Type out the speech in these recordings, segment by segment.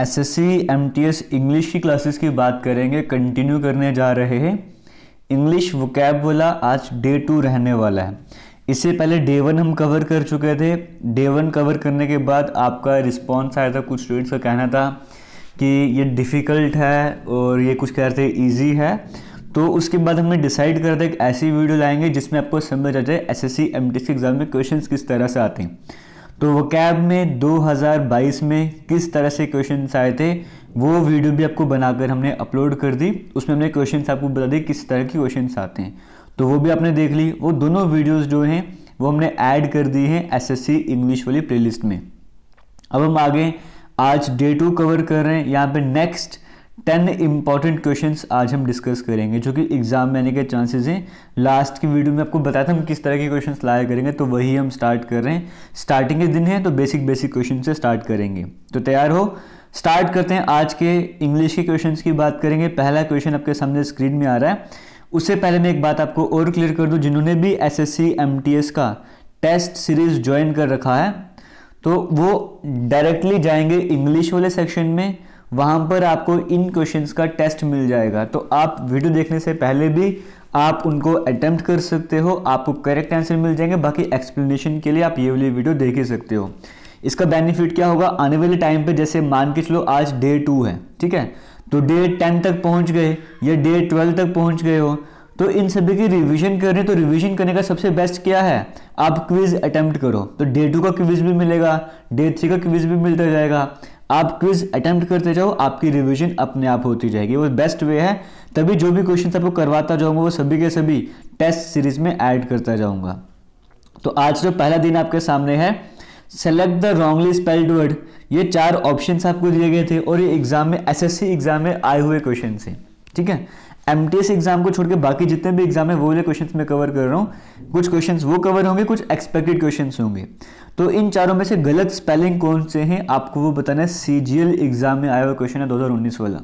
S S C M T S English की classes की बात करेंगे कंटिन्यू करने जा रहे हैं इंग्लिश वोकैब वाला आज डे टू रहने वाला है इससे पहले डे वन हम कवर कर चुके थे डे वन कवर करने के बाद आपका रिस्पॉन्स आया था कुछ स्टूडेंट्स का कहना था कि ये डिफ़िकल्ट है और ये कुछ कह रहे थे ईजी है तो उसके बाद हमने डिसाइड कर दिया एक ऐसी वीडियो लाएंगे जिसमें आपको समझ आ जाए S S C M T S exam में क्वेश्चन किस तरह से आते हैं तो वो कैब में 2022 में किस तरह से क्वेश्चन आए थे वो वीडियो भी आपको बनाकर हमने अपलोड कर दी उसमें हमने क्वेश्चन आपको बता दिए किस तरह के क्वेश्चन आते हैं तो वो भी आपने देख ली वो दोनों वीडियोज़ जो हैं वो हमने ऐड कर दी हैं सी इंग्लिश वाली प्ले में अब हम आगे आज डे टू कवर कर रहे हैं यहाँ पे नेक्स्ट टेन इंपॉर्टेंट क्वेश्चन आज हम डिस्कस करेंगे जो कि एग्ज़ाम में आने के चांसेस हैं लास्ट की वीडियो में आपको बताया था हम किस तरह के क्वेश्चन लाया करेंगे तो वही हम स्टार्ट कर रहे हैं स्टार्टिंग के दिन है तो बेसिक बेसिक क्वेश्चन से स्टार्ट करेंगे तो तैयार हो स्टार्ट करते हैं आज के इंग्लिश के क्वेश्चन की बात करेंगे पहला क्वेश्चन आपके सामने स्क्रीन में आ रहा है उससे पहले मैं एक बात आपको और क्लियर कर दूँ जिन्होंने भी एस एस का टेस्ट सीरीज ज्वाइन कर रखा है तो वो डायरेक्टली जाएंगे इंग्लिश वाले सेक्शन में वहाँ पर आपको इन क्वेश्चंस का टेस्ट मिल जाएगा तो आप वीडियो देखने से पहले भी आप उनको अटैम्प्ट कर सकते हो आपको करेक्ट आंसर मिल जाएंगे बाकी एक्सप्लेनेशन के लिए आप ये वाली वीडियो देख ही सकते हो इसका बेनिफिट क्या होगा आने वाले टाइम पे जैसे मान के चलो आज डे टू है ठीक है तो डे टेन तक पहुंच गए या डे ट्वेल्व तक पहुंच गए हो तो इन सभी की रिविज़न कर रहे तो रिविजन करने का सबसे बेस्ट क्या है आप क्विज अटैम्प्ट करो तो डे टू का क्विज भी मिलेगा डे थ्री का क्विज भी मिलता जाएगा आप क्विज अटैम्प्ट करते जाओ आपकी रिविजन अपने आप होती जाएगी वो बेस्ट वे है तभी जो भी क्वेश्चन आपको करवाता जाऊंगा वो सभी के सभी टेस्ट सीरीज में ऐड करता जाऊंगा तो आज जो पहला दिन आपके सामने है select the wrongly spelled word ये चार ऑप्शन आपको दिए गए थे और ये एग्जाम में एसएससी एग्जाम में आए हुए क्वेश्चन थे ठीक है एम एग्जाम को छोड़ के बाकी जितने भी एग्जाम है वो वाले क्वेश्चन मैं कवर कर रहा हूँ कुछ क्वेश्चन वो कवर होंगे कुछ एक्सपेक्टेड क्वेश्चन होंगे तो इन चारों में से गलत स्पेलिंग कौन से हैं आपको वो बताना है सी जी एल एग्जाम में आया हुआ क्वेश्चन है 2019 वाला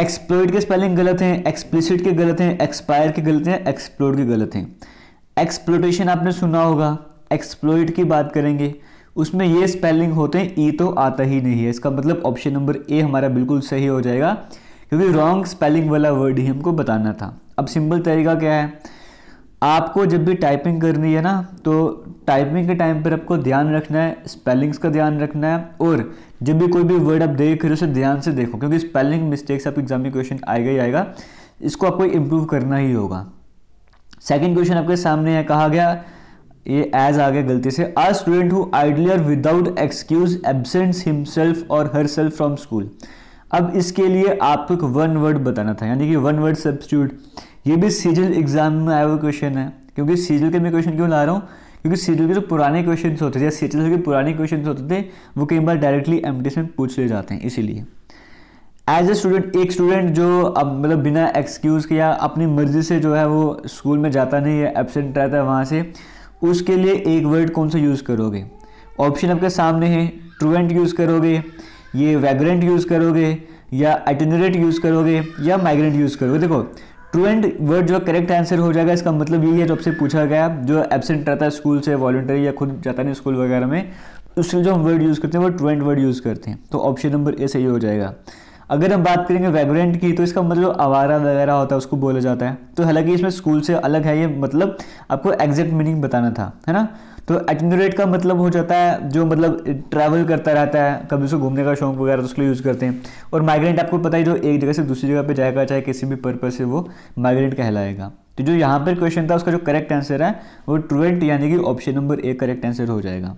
एक्सप्लोइड के स्पेलिंग गलत हैं एक्सप्लिसिट के गलत हैं एक्सपायर के गलत हैं एक्सप्लोर्ड के गलत हैं एक्सप्लोटेशन आपने सुना होगा एक्सप्लोइड की बात करेंगे उसमें ये स्पेलिंग होते हैं ई तो आता ही नहीं है इसका मतलब ऑप्शन नंबर ए हमारा बिल्कुल सही हो जाएगा क्योंकि रॉन्ग स्पेलिंग वाला वर्ड ही हमको बताना था अब सिंपल तरीका क्या है आपको जब भी टाइपिंग करनी है ना तो टाइपिंग के टाइम पर आपको ध्यान रखना है स्पेलिंग्स का ध्यान रखना है और जब भी कोई भी वर्ड आप देख रहे हो उसे ध्यान से देखो क्योंकि स्पेलिंग मिस्टेक्स आपके एग्जाम में क्वेश्चन आएगा ही आएगा इसको आपको इम्प्रूव करना ही होगा सेकेंड क्वेश्चन आपके सामने है कहा गया ये एज आ गया गलती से a student who idly without excuse absents himself और हर सेल्फ फ्रॉम स्कूल अब इसके लिए आपको एक वन वर्ड बताना था यानी कि वन वर्ड सब्सिट्यूट ये भी सीजल एग्जाम में आया हुआ क्वेश्चन है क्योंकि सीजल के मैं क्वेश्चन क्यों ला रहा हूँ क्योंकि सीजल के जो पुराने क्वेश्चन होते थे या सीजल के पुराने क्वेश्चन होते थे वो कई बार डायरेक्टली एम में पूछ ले जाते हैं इसीलिए एज ए स्टूडेंट एक स्टूडेंट जो अब मतलब बिना एक्सक्यूज़ के या अपनी मर्जी से जो है वो स्कूल में जाता नहीं है एबसेंट रहता है वहाँ से उसके लिए एक वर्ड कौन सा यूज़ करोगे ऑप्शन आपके सामने है ट्रूवेंट यूज़ करोगे ये वैग्रेंट यूज़ करोगे या एटनरेट यूज़ करोगे या माइग्रेंट यूज़ करोगे देखो ट्रू एंड वर्ड जो करेक्ट आंसर हो जाएगा इसका मतलब यही है जो आपसे पूछा गया जो एबसेंट रहता है स्कूल से वॉल्टरी या खुद जाता नहीं स्कूल वगैरह में उसके जो हम वर्ड यूज़ करते हैं वो ट्रू एंड वर्ड यूज़ करते हैं तो ऑप्शन नंबर ए सही हो जाएगा अगर हम बात करेंगे वैग्रेंट की तो इसका मतलब आवारा वगैरह होता है उसको बोला जाता है तो हालांकि इसमें स्कूल से अलग है ये मतलब आपको एग्जैक्ट मीनिंग बताना था है ना तो एटिनोरेट का मतलब हो जाता है जो मतलब ट्रैवल करता रहता है कभी उसको घूमने का शौक वगैरह तो उसके लिए यूज़ करते हैं और माइग्रेंट आपको पता है जो एक जगह से दूसरी जगह पे जाएगा चाहे किसी भी पर्पज से वो माइग्रेंट कहलाएगा तो जो यहाँ पर क्वेश्चन था उसका जो करेक्ट आंसर है वो ट्रूवेंट यानी कि option number A correct answer हो जाएगा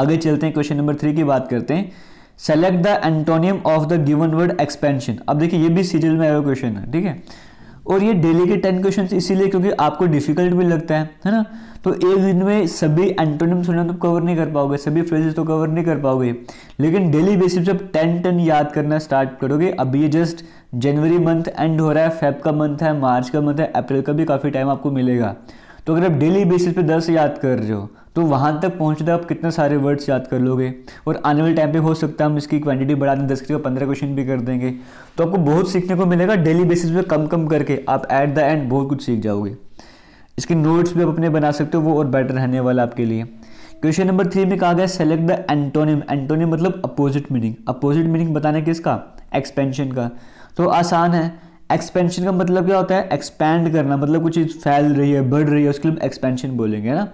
आगे चलते हैं क्वेश्चन नंबर थ्री की बात करते हैं select the antonym of the given word expansion अब देखिए ये भी सीरियल में आया क्वेश्चन है ठीक है और ये डेली के टेन क्वेश्चन इसीलिए क्योंकि आपको डिफिकल्ट भी लगता है है ना तो एक दिन में सभी एंटोनिम्स होना तो कवर नहीं कर पाओगे सभी फ्रेजेस तो कवर नहीं कर पाओगे लेकिन डेली बेसिस पे टेन टेन याद करना स्टार्ट करोगे अब ये जस्ट जनवरी मंथ एंड हो रहा है फेब का मंथ है मार्च का मंथ है अप्रैल का भी काफ़ी टाइम आपको मिलेगा तो अगर आप डेली बेसिस पे दस याद कर रहे हो तो वहाँ तक पहुँचते आप कितने सारे वर्ड्स याद कर लोगे और आने वाले टाइम पे हो सकता है हम इसकी क्वांटिटी बढ़ा दें दस की तो पंद्रह क्वेश्चन भी कर देंगे तो आपको बहुत सीखने को मिलेगा डेली बेसिस पे कम कम करके आप एट द एंड बहुत कुछ सीख जाओगे इसके नोट्स भी आप अपने बना सकते हो वो और बेटर रहने वाला आपके लिए क्वेश्चन नंबर थ्री में कहा गया सेलेक्ट द एंटोनिम एंटोनियम मतलब अपोजिट मीनिंग अपोजिट मीनिंग बताना किसका एक्सपेंशन का तो आसान है एक्सपेंशन का मतलब क्या होता है एक्सपैंड करना मतलब कुछ चीज़ फैल रही है बढ़ रही है उसके लिए एक्सपेंशन बोलेंगे है ना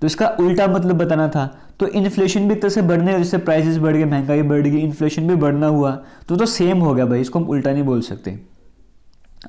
तो इसका उल्टा मतलब बताना था तो इन्फ्लेशन भी एक तरह से बढ़ने जैसे प्राइसेस बढ़ गए महंगाई बढ़ गई इन्फ्लेशन भी बढ़ना हुआ तो तो सेम हो गया भाई इसको हम उल्टा नहीं बोल सकते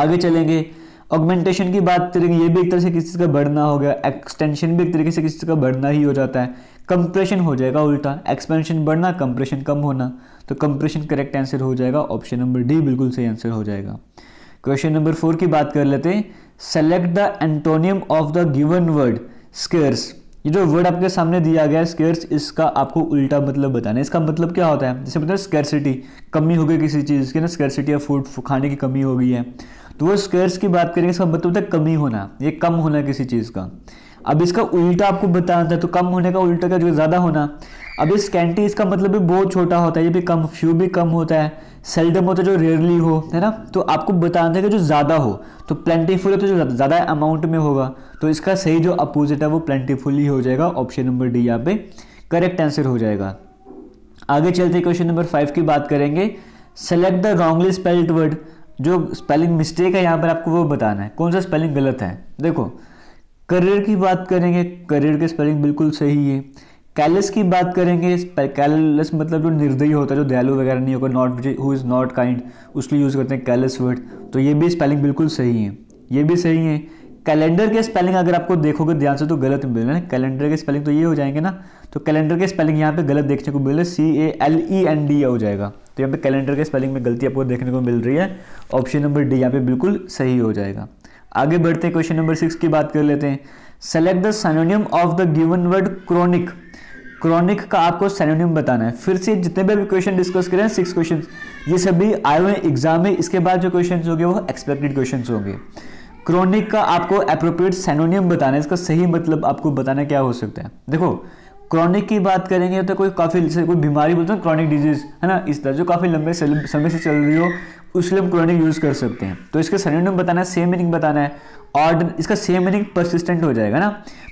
आगे चलेंगे ऑगमेंटेशन की बात करेंगे ये भी एक तरह से किसी चीज़ का बढ़ना हो गया एक्सटेंशन भी एक तरीके से किसी चीज़ का बढ़ना ही हो जाता है कंप्रेशन हो जाएगा उल्टा एक्सपेंशन बढ़ना कंप्रेशन कम होना तो कंप्रेशन करेक्ट आंसर हो जाएगा ऑप्शन नंबर डी बिल्कुल सही आंसर हो जाएगा क्वेश्चन नंबर फोर की बात कर लेते हैं select the antonym of the given word scarce ये जो वर्ड आपके सामने दिया गया है स्केर्स इसका आपको उल्टा मतलब बताना है इसका मतलब क्या होता है जैसे मतलब स्केर्सिटी कमी हो गई किसी चीज़ की ना स्केर्सिटी या फूड खाने की कमी हो गई है तो वो स्केर्स की बात करेंगे इसका मतलब होता है कमी होना ये कम होना किसी चीज़ का अब इसका उल्टा आपको बताना था तो कम होने का उल्टा का जो ज़्यादा होना अब इस स्कैंटी इसका मतलब भी बहुत छोटा होता है ये भी कम फ्यू भी कम होता है सेल्डम होता है जो रेयरली हो है ना तो आपको बताना था कि जो ज़्यादा हो तो प्लेंटीफुल हो तो जो ज़्यादा अमाउंट में होगा तो इसका सही जो अपोजिट है वो प्लेंटीफुली हो जाएगा ऑप्शन नंबर डी यहाँ पे करेक्ट आंसर हो जाएगा आगे चलते क्वेश्चन नंबर फाइव की बात करेंगे select the wrongly spelled word जो स्पेलिंग मिस्टेक है यहाँ पर आपको वो बताना है कौन सा स्पेलिंग गलत है देखो करियर की बात करेंगे करियर की स्पेलिंग बिल्कुल सही है कैलस की बात करेंगे कैलस मतलब जो निर्दयी होता है जो दयालु वगैरह नहीं होगा not who is not kind उसके यूज़ करते हैं कैलस वर्ड तो ये भी स्पेलिंग बिल्कुल सही है ये भी सही है कैलेंडर के स्पेलिंग अगर आपको देखोगे ध्यान से तो गलत मिल रहा है कैलेंडर के स्पेलिंग तो ये हो जाएंगे ना तो कैलेंडर के स्पेलिंग यहाँ पे गलत देखने को मिल रहा है C A L E N D हो जाएगा तो यहाँ पे कैलेंडर के स्पेलिंग में गलती आपको देखने को मिल रही है ऑप्शन नंबर डी यहाँ पे बिल्कुल सही हो जाएगा आगे बढ़ते हैं क्वेश्चन नंबर सिक्स की बात कर लेते हैं select the synonym of the given word chronic chronic का आपको सैनोनियम बताना है फिर से जितने भी क्वेश्चन डिस्कस करें सिक्स क्वेश्चन ये सभी आए हुए एग्जाम में इसके बाद जो क्वेश्चन होंगे वो एक्सपेक्टेड क्वेश्चन होंगे क्रॉनिक का आपको अप्रोप्रिएट सेनोनियम बताना है इसका सही मतलब आपको बताना क्या हो सकता है देखो क्रॉनिक की बात करेंगे तो कोई काफ़ी जैसे कोई बीमारी बोलते हैं क्रॉनिक डिजीज है ना इस तरह जो काफ़ी लंबे समय से चल रही हो उसलिए हम क्रॉनिक यूज़ कर सकते हैं तो इसका सैनोनियम बताना है सेम मीनिंग बताना है और इसका सेम मीनिंग परसिस्टेंट हो जाएगा ना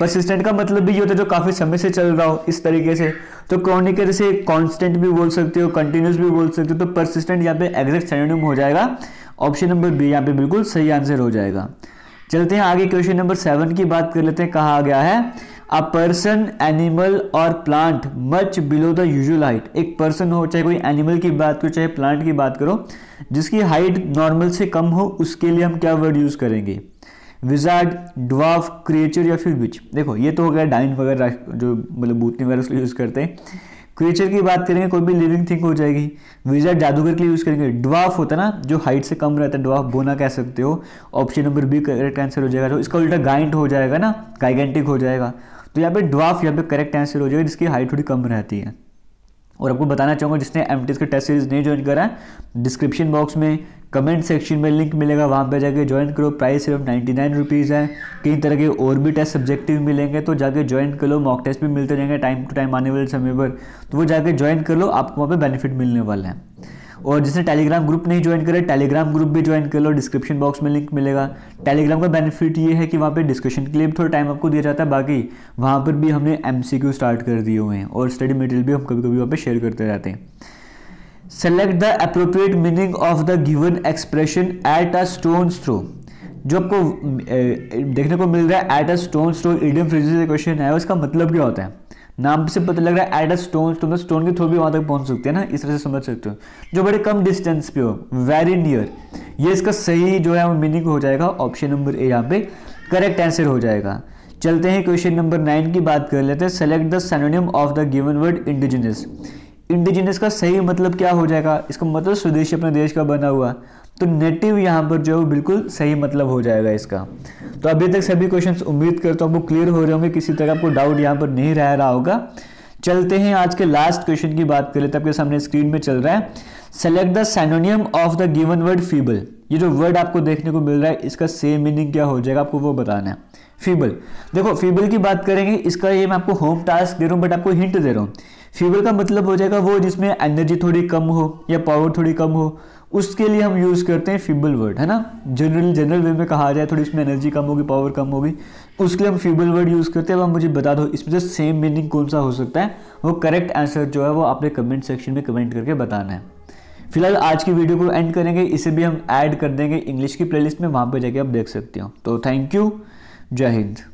परसिस्टेंट का मतलब भी ये होता है जो काफ़ी समय से चल रहा हो इस तरीके से तो क्रॉनिक के जैसे कॉन्स्टेंट भी बोल सकते हो कंटिन्यूस भी बोल सकते हो तो परसिस्टेंट यहाँ पे एग्जैक्ट सैनोनिम हो जाएगा ऑप्शन नंबर बी यहाँ पे बिल्कुल सही आंसर हो जाएगा चलते हैं आगे क्वेश्चन नंबर सेवन की बात कर लेते हैं कहा गया है अ पर्सन एनिमल और plant much below the usual height एक पर्सन हो चाहे कोई एनिमल की बात करो चाहे प्लांट की बात करो जिसकी हाइट नॉर्मल से कम हो उसके लिए हम क्या वर्ड यूज़ करेंगे विजार्ड ड्वाफ क्रिएचर या फिर विच देखो ये तो हो गया डाइन वगैरह जो मतलब भूतनी वगैरह उसको यूज़ करते हैं क्रिएचर की बात करेंगे कोई भी लिविंग थिंग हो जाएगी विजार्ड जादूगर के लिए यूज़ करेंगे ड्वाफ होता है ना जो हाइट से कम रहता है ड्वाफ बोना कह सकते हो option number B correct answer हो जाएगा तो इसका उल्टा गाइंट हो जाएगा ना गाइगेंटिक हो जाएगा तो यहाँ पे ड्वाफ यहाँ पे करेक्ट आंसर हो जाएगा जिसकी हाइट थोड़ी कम रहती है और आपको बताना चाहूँगा जिसने एम के टेस्ट सीरीज़ नहीं ज्वाइन करा डिस्क्रिप्शन बॉक्स में कमेंट सेक्शन में लिंक मिलेगा वहाँ पे जाके ज्वाइन करो प्राइस सिर्फ नाइन्टी नाइन रुपीज़ है कई तरह के और भी टेस्ट सब्जेक्टिव मिलेंगे तो जाके ज्वाइन कर लो मॉक टेस्ट भी मिलते रहेंगे टाइम टू टाइम आने वाले समय पर तो वो जाके ज्वाइन कर लो आपको वहाँ पे बेनिफिट मिलने वाला है और जिसने टेलीग्राम ग्रुप नहीं ज्वाइन करा टेलीग्राम ग्रुप भी ज्वाइन कर लो डिस्क्रिप्शन बॉक्स में लिंक मिलेगा टेलीग्राम का बेनिफिट ये है कि वहाँ पे डिस्कशन के लिए भी थोड़ा टाइम आपको दिया जाता है बाकी वहाँ पर भी हमने एम स्टार्ट कर दिए हुए हैं और स्टडी मटेरियल भी हम कभी कभी वहाँ पर शेयर करते रहते हैं select the appropriate meaning of the given expression at a stone throw जो आपको देखने को मिल रहा है at a stone throw idiom phrase question है उसका मतलब क्या होता है नाम से पता लग रहा है एड अ स्टोन तो मैं मतलब स्टोन के थ्रू भी वहां तक पहुंच सकते हैं ना इस तरह से समझ सकते हो जो बड़े कम डिस्टेंस पे हो वेरी नियर ये इसका सही जो है वो मीनिंग हो जाएगा ऑप्शन नंबर ए यहाँ पे करेक्ट आंसर हो जाएगा चलते हैं क्वेश्चन नंबर नाइन की बात कर लेते हैं select the synonym of the given word indigenous indigenous का सही मतलब क्या हो जाएगा इसका मतलब स्वदेशी अपने देश का बना हुआ तो नेटिव यहाँ पर जो है वो बिल्कुल सही मतलब हो जाएगा इसका तो अभी तक सभी क्वेश्चन उम्मीद करता हूँ वो क्लियर हो रहे होंगे किसी तरह आपको डाउट यहाँ पर नहीं रह रहा होगा चलते हैं आज के लास्ट क्वेश्चन की बात करें तो आपके सामने स्क्रीन में चल रहा है select the synonym of the given word feeble ये जो वर्ड आपको देखने को मिल रहा है इसका सेम मीनिंग क्या हो जाएगा आपको वो बताना है फीबल देखो फीबल की बात करेंगे इसका ये मैं आपको होम टास्क दे रहा हूँ बट आपको हिंट दे रहा हूँ फीवर का मतलब हो जाएगा वो जिसमें एनर्जी थोड़ी कम हो या पावर थोड़ी कम हो उसके लिए हम यूज़ करते हैं फीबल वर्ड है ना जनरल जनरल वे में कहा जाए थोड़ी इसमें एनर्जी कम होगी पावर कम होगी उसके लिए हम फीबल वर्ड यूज़ करते हैं अब मुझे बता दो इसमें से सेम मीनिंग कौन सा हो सकता है वो करेक्ट आंसर जो है वो आपने कमेंट सेक्शन में कमेंट करके बताना है फिलहाल आज की वीडियो को एंड करेंगे इसे भी हम ऐड कर देंगे इंग्लिश की प्लेलिस्ट में वहाँ पर जाके आप देख सकते हो तो थैंक यू जय हिंद